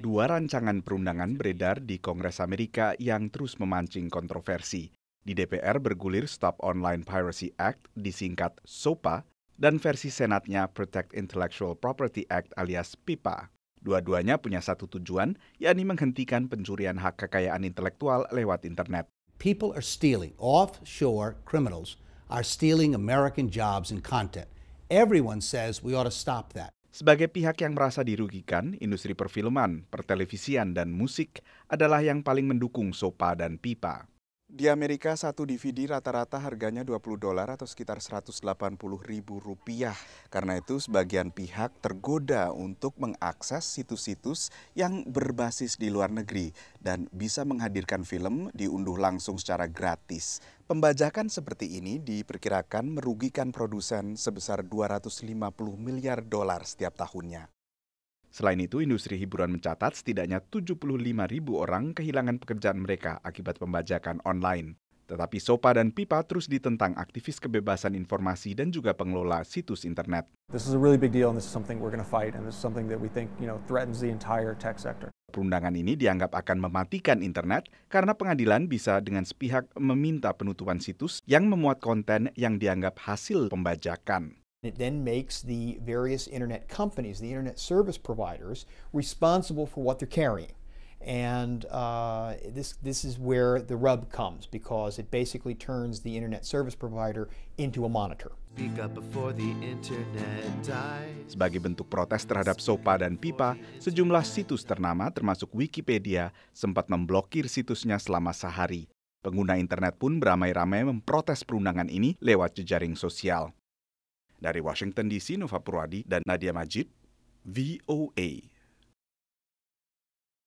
Dua rancangan perundangan beredar di Kongres Amerika yang terus memancing kontroversi. Di DPR bergulir Stop Online Piracy Act, disingkat SOPA, dan versi Senatnya Protect Intellectual Property Act alias PIPA. Dua-duanya punya satu tujuan, yakni menghentikan pencurian hak kekayaan intelektual lewat internet. People are stealing. Offshore criminals are stealing American jobs and content. Everyone says we ought to stop that. Sebagai pihak yang merasa dirugikan, industri perfilman, pertelevisian, dan musik adalah yang paling mendukung Sopa dan Pipa. Di Amerika satu DVD rata-rata harganya 20 dolar atau sekitar 180 ribu rupiah. Karena itu sebagian pihak tergoda untuk mengakses situs-situs yang berbasis di luar negeri dan bisa menghadirkan film diunduh langsung secara gratis. Pembajakan seperti ini diperkirakan merugikan produsen sebesar 250 miliar dolar setiap tahunnya. Selain itu, industri hiburan mencatat setidaknya 75 ribu orang kehilangan pekerjaan mereka akibat pembajakan online. Tetapi Sopa dan Pipa terus ditentang aktivis kebebasan informasi dan juga pengelola situs internet. This is a really big deal and this is something we're going to fight and this is something that we think, you know, threatens the entire tech sector. Perundangan ini dianggap akan mematikan internet karena pengadilan bisa dengan sepihak meminta penutupan situs yang memuat konten yang dianggap hasil pembajakan. It then makes the various internet companies, the internet service providers, responsible for what they're carrying. And uh, this, this is where the rub comes because it basically turns the internet service provider into a monitor. Sebagai bentuk protes terhadap SOPA dan PIPA, sejumlah situs ternama termasuk Wikipedia sempat memblokir situsnya selama sehari. Pengguna internet pun beramai-ramai memprotes perundangan ini lewat jejaring sosial. Dari Washington DC, Nova Purwadi dan Nadia Majid, VOA.